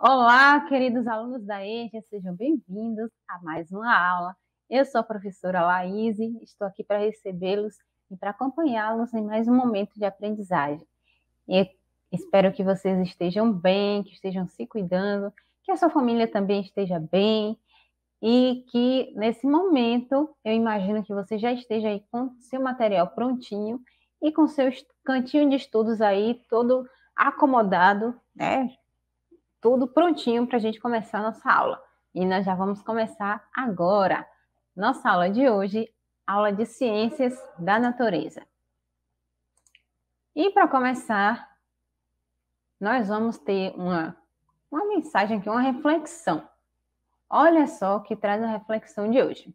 Olá, queridos alunos da EJA, sejam bem-vindos a mais uma aula. Eu sou a professora Laís e estou aqui para recebê-los e para acompanhá-los em mais um momento de aprendizagem. Eu espero que vocês estejam bem, que estejam se cuidando, que a sua família também esteja bem e que nesse momento eu imagino que você já esteja aí com seu material prontinho e com seu cantinho de estudos aí todo acomodado, né? tudo prontinho para a gente começar a nossa aula. E nós já vamos começar agora. Nossa aula de hoje, aula de ciências da natureza. E para começar, nós vamos ter uma, uma mensagem aqui, uma reflexão. Olha só o que traz a reflexão de hoje.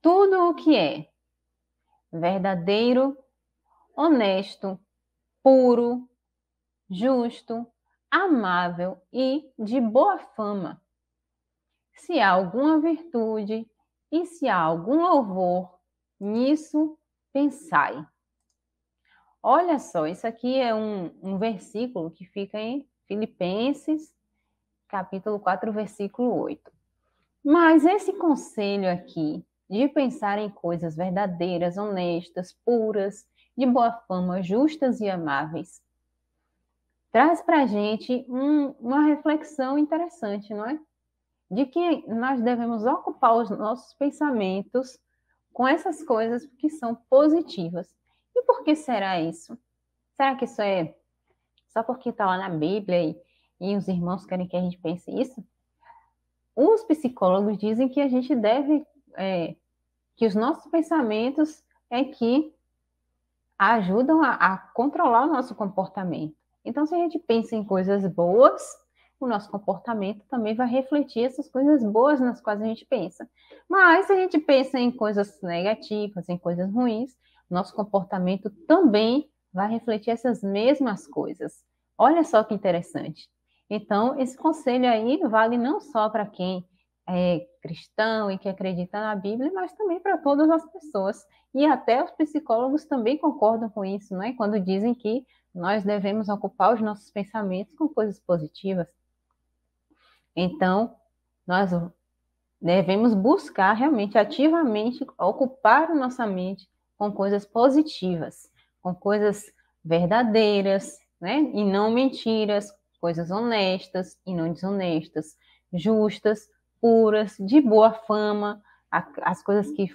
Tudo o que é verdadeiro, honesto, puro, justo, amável e de boa fama. Se há alguma virtude e se há algum louvor, nisso pensai. Olha só, isso aqui é um, um versículo que fica em Filipenses, capítulo 4, versículo 8. Mas esse conselho aqui de pensar em coisas verdadeiras, honestas, puras, de boa fama, justas e amáveis, traz para a gente um, uma reflexão interessante, não é? De que nós devemos ocupar os nossos pensamentos com essas coisas que são positivas. E por que será isso? Será que isso é só porque está lá na Bíblia e, e os irmãos querem que a gente pense isso? Os psicólogos dizem que a gente deve, é, que os nossos pensamentos é que ajudam a, a controlar o nosso comportamento. Então, se a gente pensa em coisas boas, o nosso comportamento também vai refletir essas coisas boas nas quais a gente pensa. Mas se a gente pensa em coisas negativas, em coisas ruins, nosso comportamento também vai refletir essas mesmas coisas. Olha só que interessante. Então, esse conselho aí vale não só para quem é cristão e que acredita na Bíblia, mas também para todas as pessoas. E até os psicólogos também concordam com isso, não é? Quando dizem que nós devemos ocupar os nossos pensamentos com coisas positivas. Então, nós devemos buscar realmente ativamente ocupar a nossa mente com coisas positivas, com coisas verdadeiras, né? E não mentiras, coisas honestas e não desonestas, justas, puras, de boa fama, as coisas que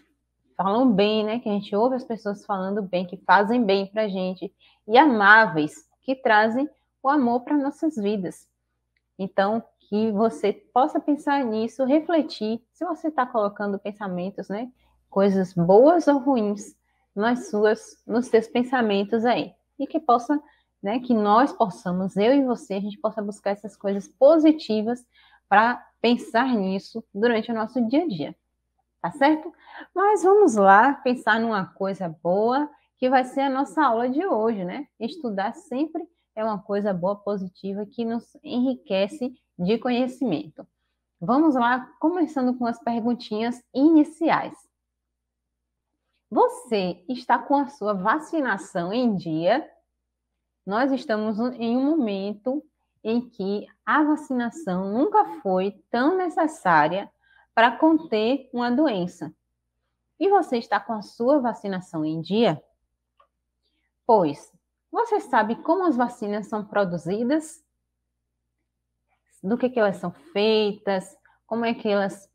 falam bem, né? Que a gente ouve as pessoas falando bem, que fazem bem para gente, e amáveis, que trazem o amor para nossas vidas. Então, que você possa pensar nisso, refletir se você está colocando pensamentos, né? Coisas boas ou ruins nas suas, nos seus pensamentos aí. E que possa, né? Que nós possamos, eu e você, a gente possa buscar essas coisas positivas para pensar nisso durante o nosso dia a dia tá certo? Mas vamos lá pensar numa coisa boa que vai ser a nossa aula de hoje, né? Estudar sempre é uma coisa boa, positiva, que nos enriquece de conhecimento. Vamos lá, começando com as perguntinhas iniciais. Você está com a sua vacinação em dia? Nós estamos em um momento em que a vacinação nunca foi tão necessária para conter uma doença. E você está com a sua vacinação em dia? Pois, você sabe como as vacinas são produzidas? Do que, que elas são feitas? Como é que elas.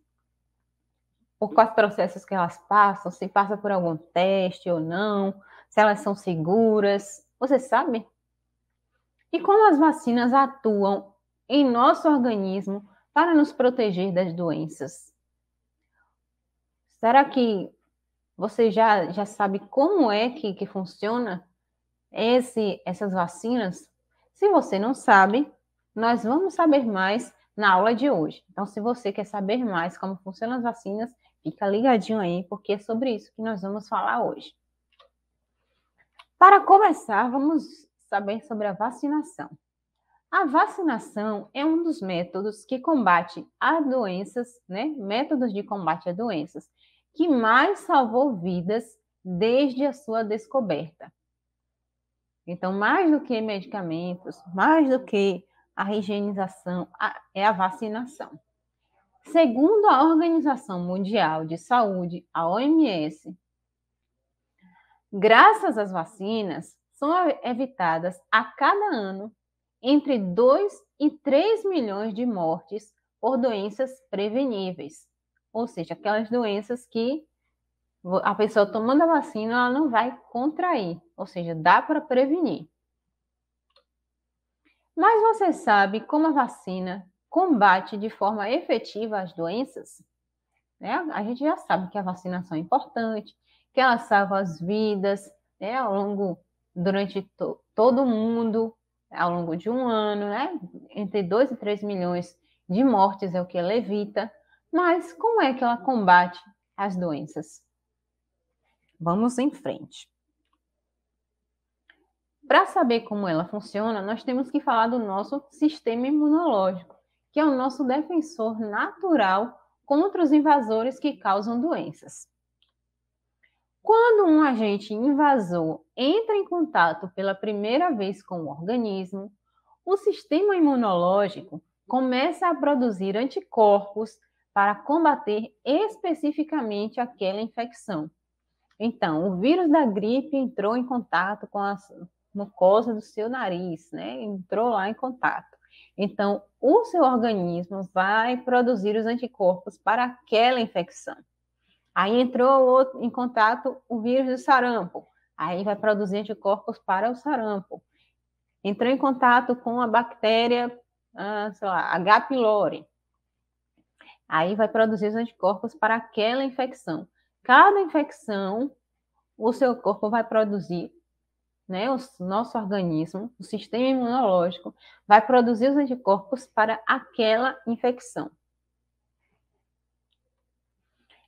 Por quais processos que elas passam? Se passa por algum teste ou não? Se elas são seguras? Você sabe? E como as vacinas atuam em nosso organismo para nos proteger das doenças? Será que você já, já sabe como é que, que funciona esse, essas vacinas? Se você não sabe, nós vamos saber mais na aula de hoje. Então, se você quer saber mais como funcionam as vacinas, fica ligadinho aí, porque é sobre isso que nós vamos falar hoje. Para começar, vamos saber sobre a vacinação. A vacinação é um dos métodos que combate a doenças, né? Métodos de combate a doenças que mais salvou vidas desde a sua descoberta. Então, mais do que medicamentos, mais do que a higienização, é a vacinação. Segundo a Organização Mundial de Saúde, a OMS, graças às vacinas, são evitadas a cada ano entre 2 e 3 milhões de mortes por doenças preveníveis, ou seja, aquelas doenças que a pessoa tomando a vacina, ela não vai contrair, ou seja, dá para prevenir. Mas você sabe como a vacina combate de forma efetiva as doenças? Né? A gente já sabe que a vacinação é importante, que ela salva as vidas, né? Ao longo, durante to, todo mundo, ao longo de um ano, né? Entre 2 e 3 milhões de mortes é o que ela evita. Mas como é que ela combate as doenças? Vamos em frente. Para saber como ela funciona, nós temos que falar do nosso sistema imunológico, que é o nosso defensor natural contra os invasores que causam doenças. Quando um agente invasor entra em contato pela primeira vez com o organismo, o sistema imunológico começa a produzir anticorpos para combater especificamente aquela infecção. Então, o vírus da gripe entrou em contato com a mucosa do seu nariz, né? Entrou lá em contato. Então, o seu organismo vai produzir os anticorpos para aquela infecção. Aí entrou outro, em contato o vírus do sarampo. Aí vai produzir anticorpos para o sarampo. Entrou em contato com a bactéria, ah, sei lá, H. pylori Aí vai produzir os anticorpos para aquela infecção. Cada infecção, o seu corpo vai produzir, né? O nosso organismo, o sistema imunológico, vai produzir os anticorpos para aquela infecção.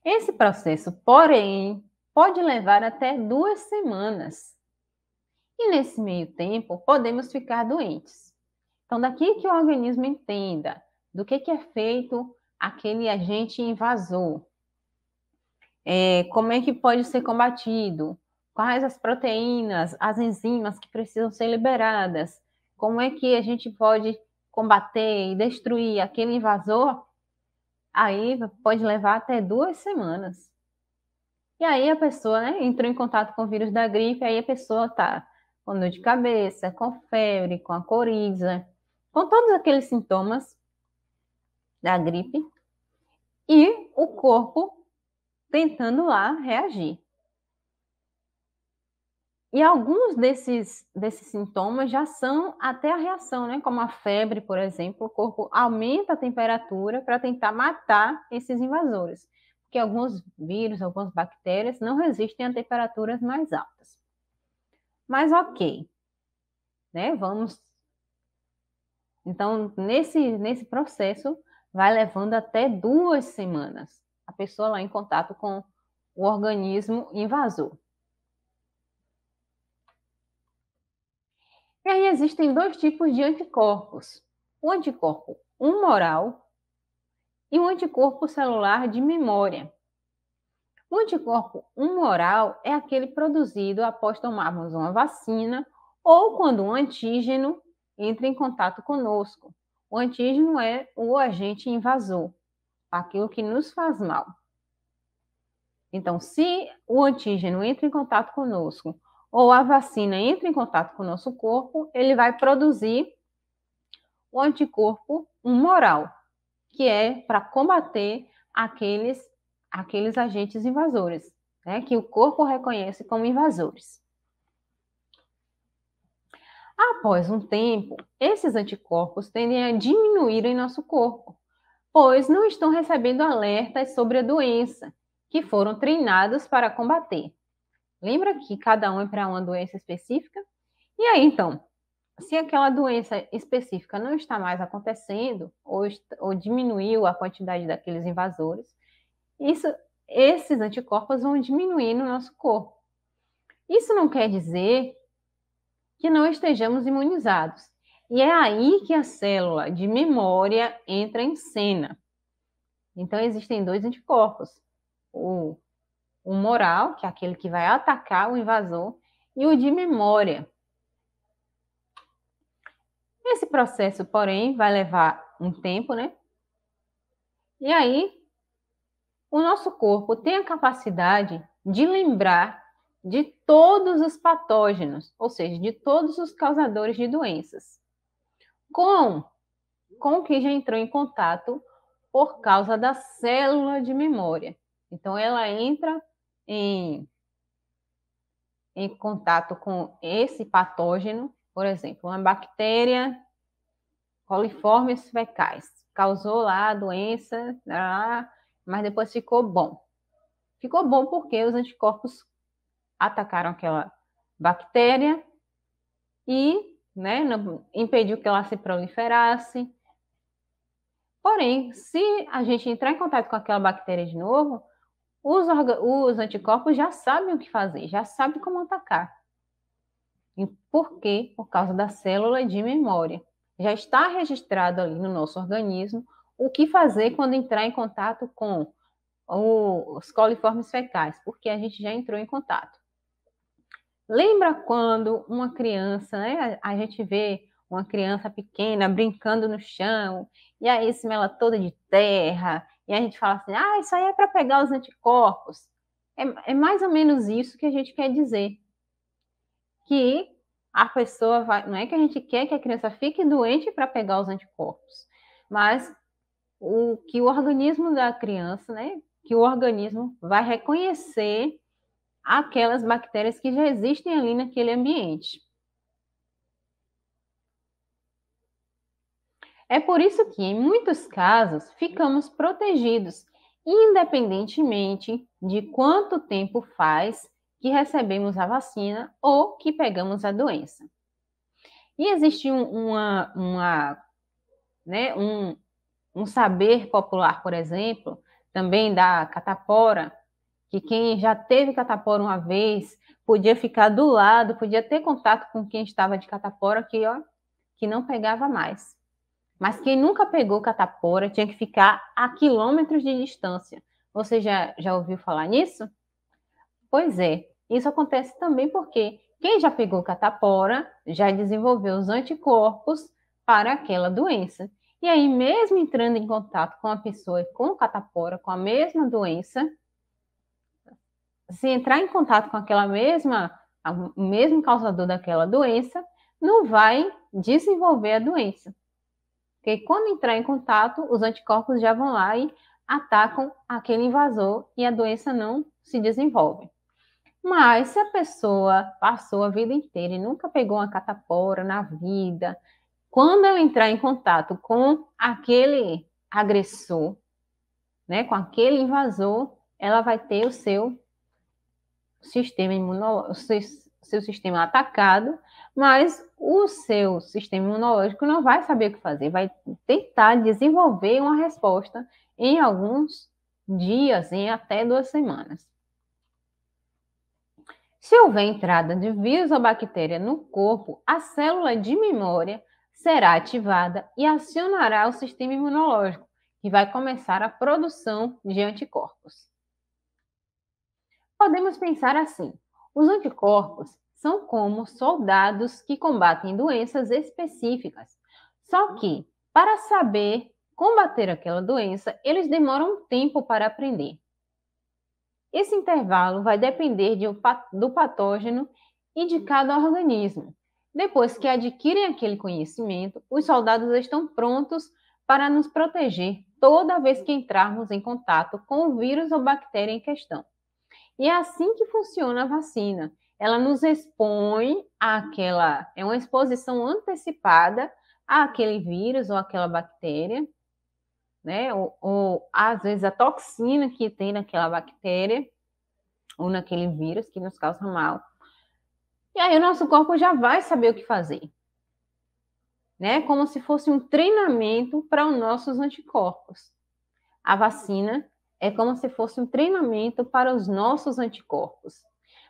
Esse processo, porém, pode levar até duas semanas. E nesse meio tempo, podemos ficar doentes. Então, daqui que o organismo entenda do que, que é feito aquele agente invasor? É, como é que pode ser combatido? Quais as proteínas, as enzimas que precisam ser liberadas? Como é que a gente pode combater e destruir aquele invasor? Aí pode levar até duas semanas. E aí a pessoa né, entrou em contato com o vírus da gripe, aí a pessoa está com dor de cabeça, com febre, com a coriza, com todos aqueles sintomas da gripe, e o corpo tentando lá reagir. E alguns desses, desses sintomas já são até a reação, né? Como a febre, por exemplo, o corpo aumenta a temperatura para tentar matar esses invasores, porque alguns vírus, algumas bactérias não resistem a temperaturas mais altas. Mas ok, né? Vamos. Então, nesse, nesse processo, vai levando até duas semanas a pessoa lá em contato com o organismo invasor. E aí existem dois tipos de anticorpos: o anticorpo humoral e o anticorpo celular de memória. O anticorpo humoral é aquele produzido após tomarmos uma vacina ou quando um antígeno entra em contato conosco. O antígeno é o agente invasor, aquilo que nos faz mal. Então, se o antígeno entra em contato conosco ou a vacina entra em contato com o nosso corpo, ele vai produzir o anticorpo humoral, que é para combater aqueles, aqueles agentes invasores, né, que o corpo reconhece como invasores. Após um tempo, esses anticorpos tendem a diminuir em nosso corpo, pois não estão recebendo alertas sobre a doença que foram treinados para combater. Lembra que cada um é para uma doença específica? E aí, então, se aquela doença específica não está mais acontecendo, ou, ou diminuiu a quantidade daqueles invasores, isso, esses anticorpos vão diminuir no nosso corpo. Isso não quer dizer que não estejamos imunizados. E é aí que a célula de memória entra em cena. Então, existem dois anticorpos: o moral, que é aquele que vai atacar o invasor, e o de memória. Esse processo, porém, vai levar um tempo, né? E aí, o nosso corpo tem a capacidade de lembrar de todos os patógenos, ou seja, de todos os causadores de doenças, com com o que já entrou em contato por causa da célula de memória. Então ela entra em em contato com esse patógeno, por exemplo, uma bactéria coliformes fecais, causou lá a doença, mas depois ficou bom. Ficou bom porque os anticorpos atacaram aquela bactéria e né, impediu que ela se proliferasse. Porém, se a gente entrar em contato com aquela bactéria de novo, os, os anticorpos já sabem o que fazer, já sabem como atacar. E por quê? Por causa da célula de memória. Já está registrado ali no nosso organismo o que fazer quando entrar em contato com os coliformes fecais, porque a gente já entrou em contato. Lembra quando uma criança, né? A gente vê uma criança pequena brincando no chão, e aí se ela toda de terra, e a gente fala assim: ah, isso aí é para pegar os anticorpos. É, é mais ou menos isso que a gente quer dizer. Que a pessoa vai. Não é que a gente quer que a criança fique doente para pegar os anticorpos, mas o que o organismo da criança, né? Que o organismo vai reconhecer aquelas bactérias que já existem ali naquele ambiente. É por isso que, em muitos casos, ficamos protegidos, independentemente de quanto tempo faz que recebemos a vacina ou que pegamos a doença. E existe um, uma, uma, né, um, um saber popular, por exemplo, também da catapora, que quem já teve catapora uma vez podia ficar do lado, podia ter contato com quem estava de catapora que, ó, que não pegava mais. Mas quem nunca pegou catapora tinha que ficar a quilômetros de distância. Você já, já ouviu falar nisso? Pois é, isso acontece também porque quem já pegou catapora já desenvolveu os anticorpos para aquela doença. E aí, mesmo entrando em contato com a pessoa com catapora, com a mesma doença, se entrar em contato com aquela mesma, o mesmo causador daquela doença, não vai desenvolver a doença. Porque quando entrar em contato, os anticorpos já vão lá e atacam aquele invasor e a doença não se desenvolve. Mas se a pessoa passou a vida inteira e nunca pegou uma catapora na vida, quando ela entrar em contato com aquele agressor, né, com aquele invasor, ela vai ter o seu sistema imunológico, seu sistema é atacado, mas o seu sistema imunológico não vai saber o que fazer, vai tentar desenvolver uma resposta em alguns dias, em até duas semanas. Se houver entrada de vírus ou bactéria no corpo, a célula de memória será ativada e acionará o sistema imunológico, que vai começar a produção de anticorpos. Podemos pensar assim: os anticorpos são como soldados que combatem doenças específicas. Só hum. que, para saber combater aquela doença, eles demoram um tempo para aprender. Esse intervalo vai depender de, do patógeno e de hum. cada organismo. Depois que adquirem aquele conhecimento, os soldados estão prontos para nos proteger toda vez que entrarmos em contato com o vírus ou bactéria em questão. E é assim que funciona a vacina. Ela nos expõe àquela, é uma exposição antecipada àquele vírus ou àquela bactéria, né? Ou, ou às vezes a toxina que tem naquela bactéria ou naquele vírus que nos causa mal. E aí o nosso corpo já vai saber o que fazer. Né? Como se fosse um treinamento para os nossos anticorpos. A vacina é como se fosse um treinamento para os nossos anticorpos,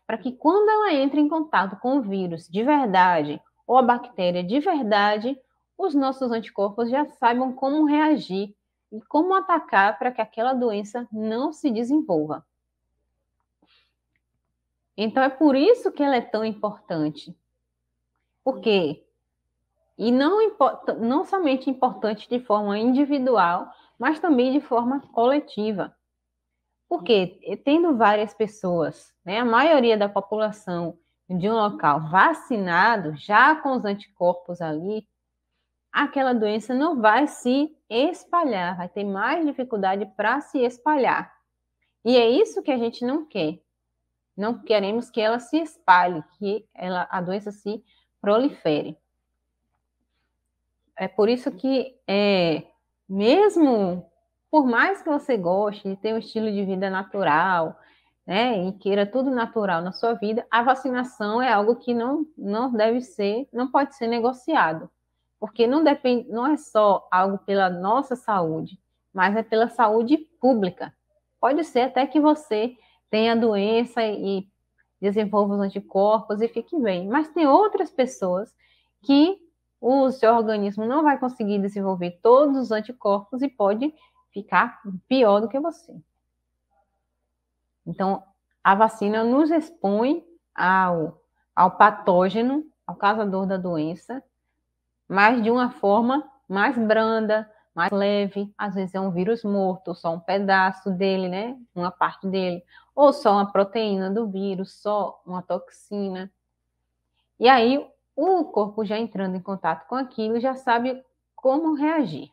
para que quando ela entra em contato com o vírus de verdade ou a bactéria de verdade, os nossos anticorpos já saibam como reagir e como atacar para que aquela doença não se desenvolva. Então é por isso que ela é tão importante. Por quê? E não, não somente importante de forma individual, mas também de forma coletiva. Porque uhum. tendo várias pessoas, né, a maioria da população de um local vacinado, já com os anticorpos ali, aquela doença não vai se espalhar, vai ter mais dificuldade para se espalhar. E é isso que a gente não quer. Não queremos que ela se espalhe, que ela, a doença se prolifere. É por isso que é, mesmo por mais que você goste de ter um estilo de vida natural, né, e queira tudo natural na sua vida, a vacinação é algo que não, não deve ser, não pode ser negociado, porque não depende, não é só algo pela nossa saúde, mas é pela saúde pública. Pode ser até que você tenha doença e desenvolva os anticorpos e fique bem, mas tem outras pessoas que o seu organismo não vai conseguir desenvolver todos os anticorpos e pode ficar pior do que você. Então, a vacina nos expõe ao, ao patógeno, ao causador da doença, mas de uma forma mais branda, mais leve. Às vezes é um vírus morto, só um pedaço dele, né? Uma parte dele. Ou só uma proteína do vírus, só uma toxina. E aí o corpo já entrando em contato com aquilo já sabe como reagir.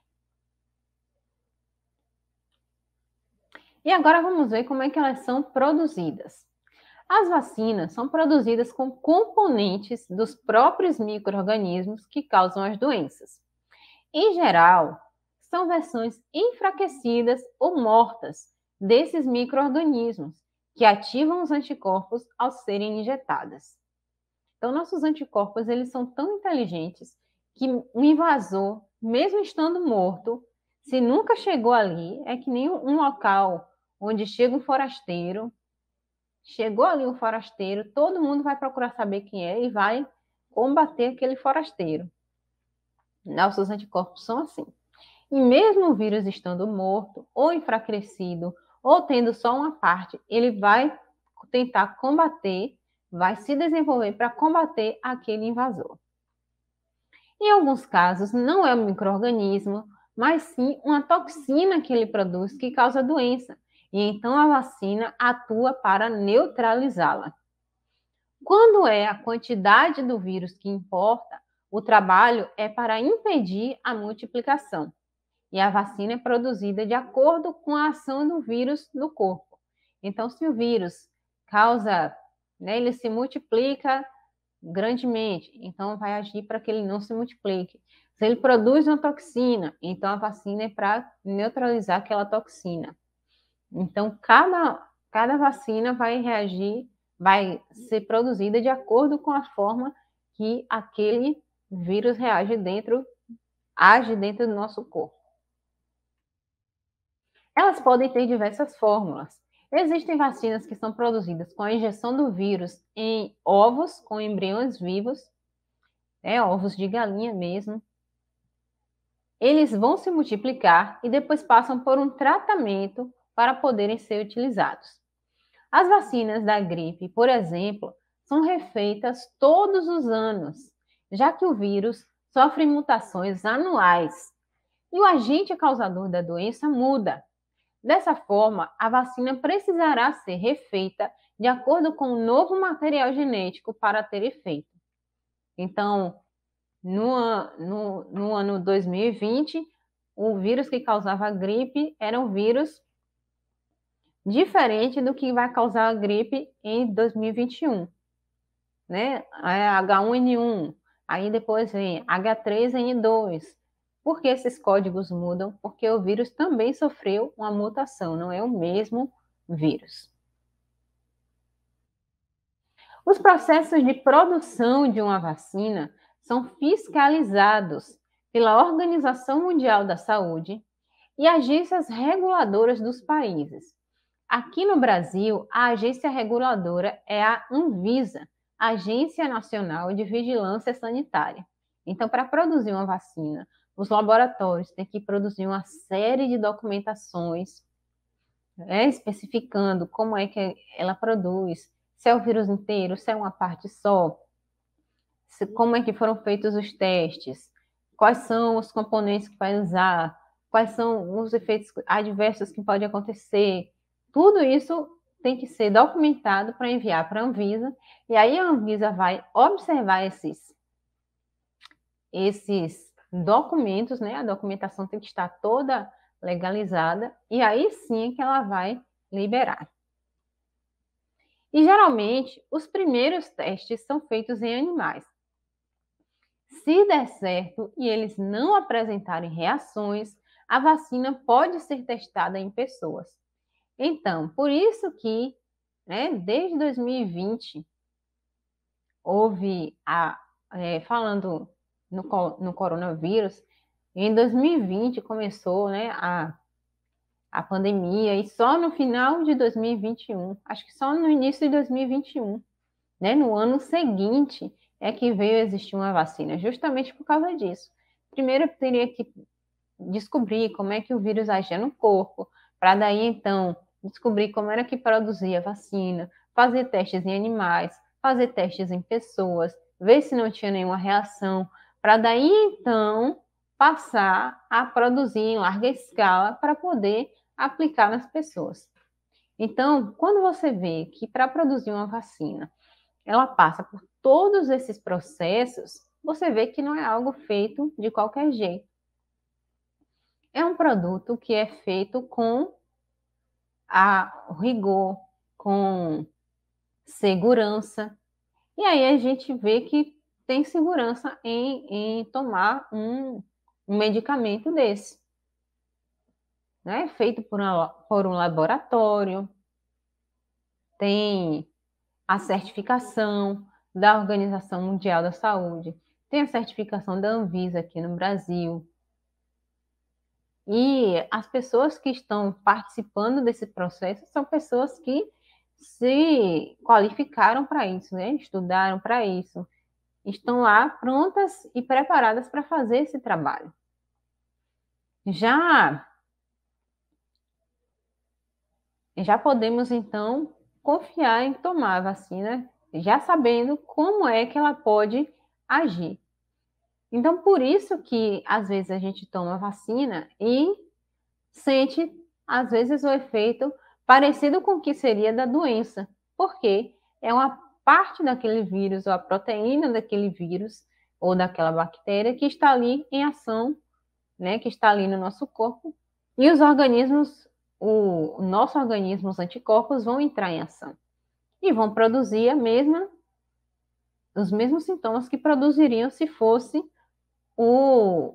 E agora vamos ver como é que elas são produzidas. As vacinas são produzidas com componentes dos próprios micro-organismos que causam as doenças. Em geral, são versões enfraquecidas ou mortas desses micro-organismos que ativam os anticorpos ao serem injetadas. Então, nossos anticorpos, eles são tão inteligentes que um invasor, mesmo estando morto, se nunca chegou ali, é que nem um local onde chega um forasteiro, chegou ali um forasteiro, todo mundo vai procurar saber quem é e vai combater aquele forasteiro. Nossos anticorpos são assim. E mesmo o vírus estando morto, ou enfraquecido, ou tendo só uma parte, ele vai tentar combater vai se desenvolver para combater aquele invasor. Em alguns casos, não é um microorganismo, mas sim uma toxina que ele produz que causa doença, e então a vacina atua para neutralizá-la. Quando é a quantidade do vírus que importa, o trabalho é para impedir a multiplicação. E a vacina é produzida de acordo com a ação do vírus no corpo. Então, se o vírus causa né, ele se multiplica grandemente, então vai agir para que ele não se multiplique. Se ele produz uma toxina, então a vacina é para neutralizar aquela toxina. Então, cada, cada vacina vai reagir, vai ser produzida de acordo com a forma que aquele vírus reage dentro, age dentro do nosso corpo. Elas podem ter diversas fórmulas. Existem vacinas que são produzidas com a injeção do vírus em ovos com embriões vivos, né, ovos de galinha mesmo. Eles vão se multiplicar e depois passam por um tratamento para poderem ser utilizados. As vacinas da gripe, por exemplo, são refeitas todos os anos, já que o vírus sofre mutações anuais e o agente causador da doença muda, Dessa forma, a vacina precisará ser refeita de acordo com o novo material genético para ter efeito. Então, no, no, no ano 2020, o vírus que causava gripe era um vírus diferente do que vai causar a gripe em 2021, né? É H1N1, aí depois vem H3N2, por que esses códigos mudam? Porque o vírus também sofreu uma mutação, não é o mesmo vírus. Os processos de produção de uma vacina são fiscalizados pela Organização Mundial da Saúde e agências reguladoras dos países. Aqui no Brasil, a agência reguladora é a Anvisa, Agência Nacional de Vigilância Sanitária. Então, para produzir uma vacina os laboratórios têm que produzir uma série de documentações né, especificando como é que ela produz, se é o vírus inteiro, se é uma parte só, se, como é que foram feitos os testes, quais são os componentes que vai usar, quais são os efeitos adversos que podem acontecer. Tudo isso tem que ser documentado para enviar para a Anvisa, e aí a Anvisa vai observar esses, esses documentos, né? A documentação tem que estar toda legalizada e aí sim é que ela vai liberar. E geralmente, os primeiros testes são feitos em animais. Se der certo e eles não apresentarem reações, a vacina pode ser testada em pessoas. Então, por isso que, né, desde 2020, houve a, é, falando no, no coronavírus. Em 2020 começou né, a, a pandemia e só no final de 2021, acho que só no início de 2021, né, no ano seguinte, é que veio existir uma vacina, justamente por causa disso. Primeiro eu teria que descobrir como é que o vírus agia no corpo, para daí então descobrir como era que produzia a vacina, fazer testes em animais, fazer testes em pessoas, ver se não tinha nenhuma reação, para daí então passar a produzir em larga escala para poder aplicar nas pessoas. Então, quando você vê que para produzir uma vacina, ela passa por todos esses processos, você vê que não é algo feito de qualquer jeito. É um produto que é feito com a rigor, com segurança. E aí a gente vê que tem segurança em, em tomar um, um medicamento desse. Né? Feito por, uma, por um laboratório, tem a certificação da Organização Mundial da Saúde, tem a certificação da Anvisa aqui no Brasil. E as pessoas que estão participando desse processo são pessoas que se qualificaram para isso, né? estudaram para isso, estão lá prontas e preparadas para fazer esse trabalho. Já já podemos então confiar em tomar a vacina, já sabendo como é que ela pode agir. Então, por isso que às vezes a gente toma a vacina e sente às vezes o efeito parecido com o que seria da doença, porque é uma parte daquele vírus ou a proteína daquele vírus ou daquela bactéria que está ali em ação, né, que está ali no nosso corpo, e os organismos, o nosso organismo, os anticorpos vão entrar em ação e vão produzir a mesma os mesmos sintomas que produziriam se fosse o,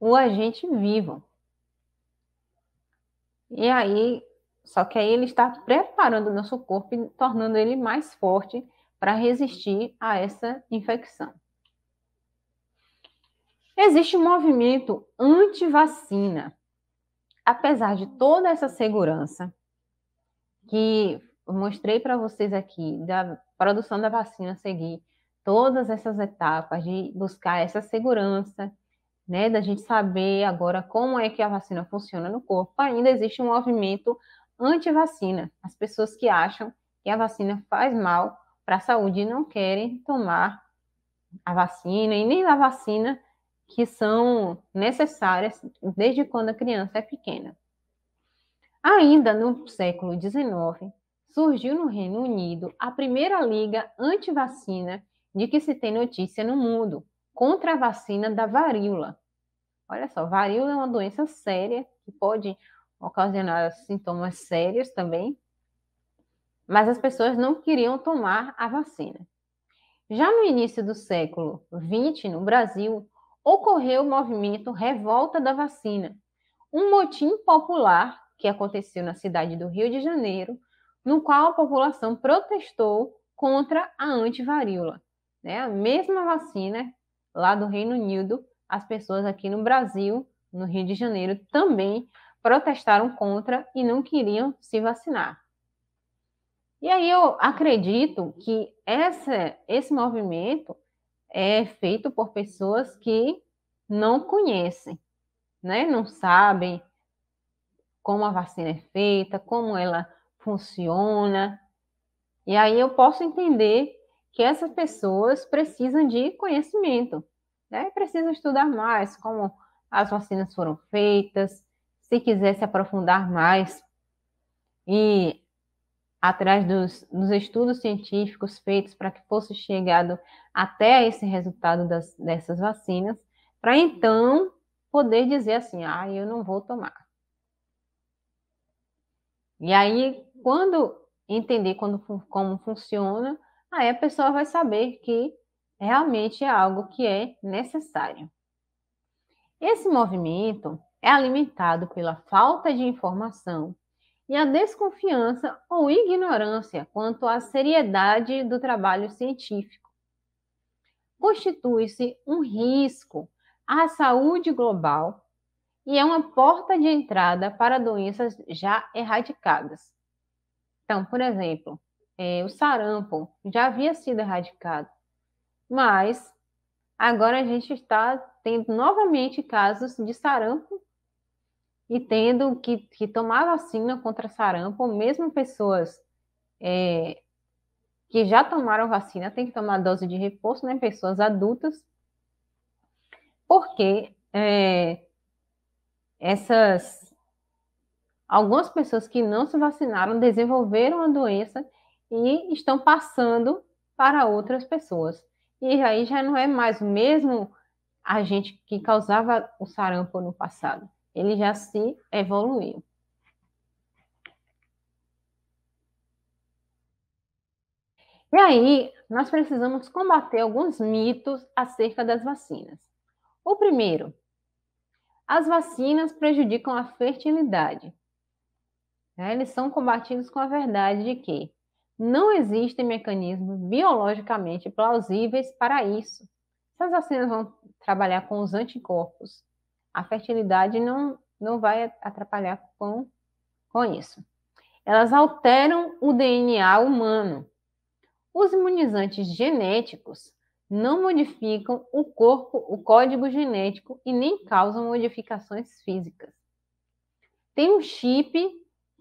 o agente vivo. E aí só que aí ele está preparando o nosso corpo e tornando ele mais forte para resistir a essa infecção. Existe um movimento anti-vacina. Apesar de toda essa segurança que mostrei para vocês aqui, da produção da vacina seguir todas essas etapas, de buscar essa segurança, né, da gente saber agora como é que a vacina funciona no corpo, ainda existe um movimento anti-vacina, as pessoas que acham que a vacina faz mal para a saúde e não querem tomar a vacina e nem a vacina que são necessárias desde quando a criança é pequena. Ainda no século XIX, surgiu no Reino Unido a primeira liga anti-vacina de que se tem notícia no mundo, contra a vacina da varíola. Olha só, varíola é uma doença séria que pode ocasionar assim, sintomas sérios também, mas as pessoas não queriam tomar a vacina. Já no início do século XX, no Brasil, ocorreu o movimento Revolta da Vacina, um motim popular que aconteceu na cidade do Rio de Janeiro, no qual a população protestou contra a antivaríola. Né? A mesma vacina lá do Reino Unido, as pessoas aqui no Brasil, no Rio de Janeiro, também protestaram contra e não queriam se vacinar. E aí eu acredito que essa, esse movimento é feito por pessoas que não conhecem, né? não sabem como a vacina é feita, como ela funciona. E aí eu posso entender que essas pessoas precisam de conhecimento, né? precisam estudar mais como as vacinas foram feitas, se quiser se aprofundar mais e atrás dos, dos estudos científicos feitos para que fosse chegado até esse resultado das, dessas vacinas, para então poder dizer assim, ah, eu não vou tomar. E aí, quando entender quando, como funciona, aí a pessoa vai saber que realmente é algo que é necessário. Esse movimento é alimentado pela falta de informação e a desconfiança ou ignorância quanto à seriedade do trabalho científico. Constitui-se um risco à saúde global e é uma porta de entrada para doenças já erradicadas. Então, por exemplo, é, o sarampo já havia sido erradicado, mas agora a gente está tendo novamente casos de sarampo e tendo que, que tomar vacina contra sarampo, mesmo pessoas é, que já tomaram vacina têm que tomar dose de reforço, né? Pessoas adultas, porque é, essas algumas pessoas que não se vacinaram desenvolveram a doença e estão passando para outras pessoas. E aí já não é mais o mesmo agente que causava o sarampo no passado ele já se evoluiu. E aí, nós precisamos combater alguns mitos acerca das vacinas. O primeiro, as vacinas prejudicam a fertilidade. É, eles são combatidos com a verdade de que não existem mecanismos biologicamente plausíveis para isso. Se as vacinas vão trabalhar com os anticorpos a fertilidade não, não vai atrapalhar com, com isso. Elas alteram o DNA humano. Os imunizantes genéticos não modificam o corpo, o código genético e nem causam modificações físicas. Tem um chip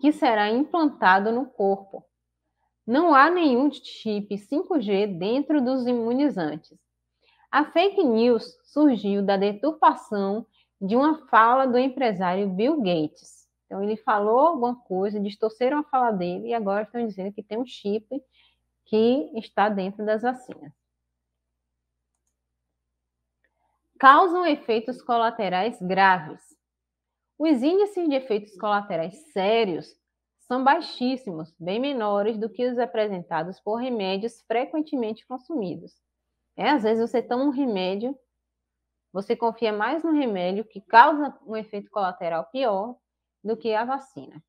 que será implantado no corpo. Não há nenhum chip 5G dentro dos imunizantes. A fake news surgiu da deturpação de uma fala do empresário Bill Gates. Então, ele falou alguma coisa, distorceram a fala dele e agora estão dizendo que tem um chip que está dentro das vacinas. Causam efeitos colaterais graves. Os índices de efeitos colaterais sérios são baixíssimos, bem menores do que os apresentados por remédios frequentemente consumidos. É, às vezes você toma um remédio você confia mais no remédio que causa um efeito colateral pior do que a vacina.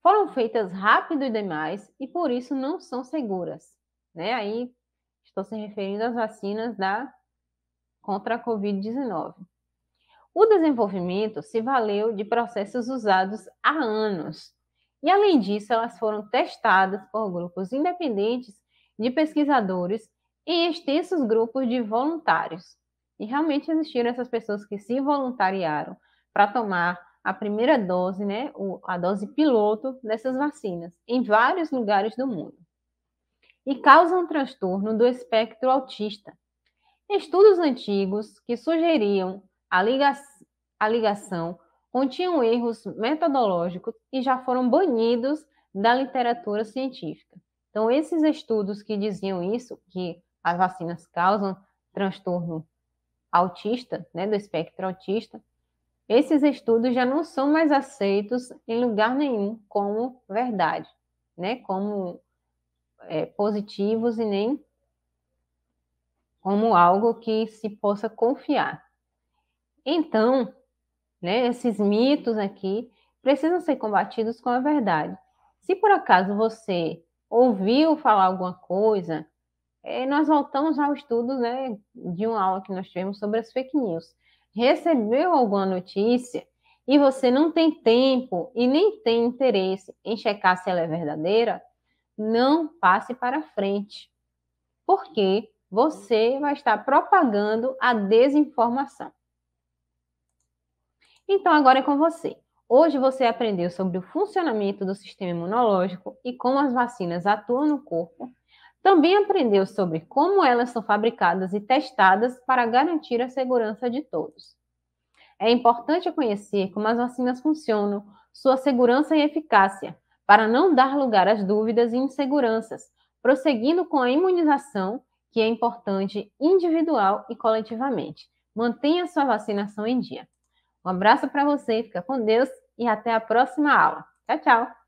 Foram feitas rápido demais e por isso não são seguras. Né? Aí estou se referindo às vacinas da contra a Covid-19. O desenvolvimento se valeu de processos usados há anos. E além disso, elas foram testadas por grupos independentes de pesquisadores e extensos grupos de voluntários. E realmente existiram essas pessoas que se voluntariaram para tomar a primeira dose, né, a dose piloto dessas vacinas, em vários lugares do mundo. E causam transtorno do espectro autista. Estudos antigos que sugeriam a, liga a ligação continham erros metodológicos e já foram banidos da literatura científica. Então, esses estudos que diziam isso, que as vacinas causam transtorno autista, né, do espectro autista, esses estudos já não são mais aceitos em lugar nenhum como verdade, né, como é, positivos e nem como algo que se possa confiar. Então, né, esses mitos aqui precisam ser combatidos com a verdade. Se por acaso você ouviu falar alguma coisa é, nós voltamos ao estudo né, de uma aula que nós tivemos sobre as fake news. Recebeu alguma notícia e você não tem tempo e nem tem interesse em checar se ela é verdadeira, não passe para frente. Porque você vai estar propagando a desinformação. Então, agora é com você. Hoje você aprendeu sobre o funcionamento do sistema imunológico e como as vacinas atuam no corpo também aprendeu sobre como elas são fabricadas e testadas para garantir a segurança de todos. É importante conhecer como as vacinas funcionam, sua segurança e eficácia, para não dar lugar às dúvidas e inseguranças, prosseguindo com a imunização, que é importante individual e coletivamente. Mantenha sua vacinação em dia. Um abraço para você, fica com Deus e até a próxima aula. Tchau, tchau!